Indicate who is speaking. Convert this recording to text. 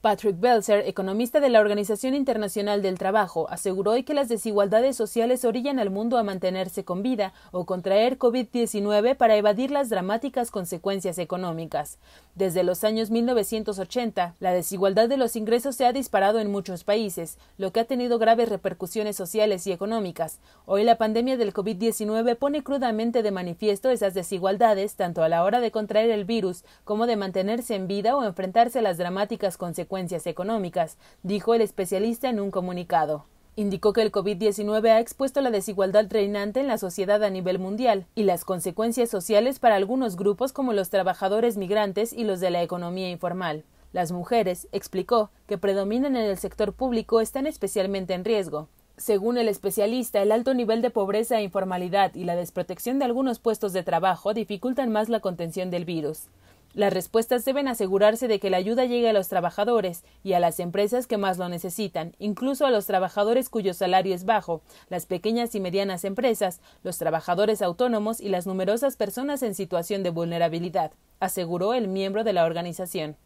Speaker 1: Patrick Belzer, economista de la Organización Internacional del Trabajo, aseguró hoy que las desigualdades sociales orillan al mundo a mantenerse con vida o contraer COVID-19 para evadir las dramáticas consecuencias económicas. Desde los años 1980, la desigualdad de los ingresos se ha disparado en muchos países, lo que ha tenido graves repercusiones sociales y económicas. Hoy la pandemia del COVID-19 pone crudamente de manifiesto esas desigualdades, tanto a la hora de contraer el virus como de mantenerse en vida o enfrentarse a las dramáticas consecuencias consecuencias económicas, dijo el especialista en un comunicado. Indicó que el COVID-19 ha expuesto la desigualdad reinante en la sociedad a nivel mundial y las consecuencias sociales para algunos grupos como los trabajadores migrantes y los de la economía informal. Las mujeres, explicó, que predominan en el sector público están especialmente en riesgo. Según el especialista, el alto nivel de pobreza e informalidad y la desprotección de algunos puestos de trabajo dificultan más la contención del virus. Las respuestas deben asegurarse de que la ayuda llegue a los trabajadores y a las empresas que más lo necesitan, incluso a los trabajadores cuyo salario es bajo, las pequeñas y medianas empresas, los trabajadores autónomos y las numerosas personas en situación de vulnerabilidad, aseguró el miembro de la organización.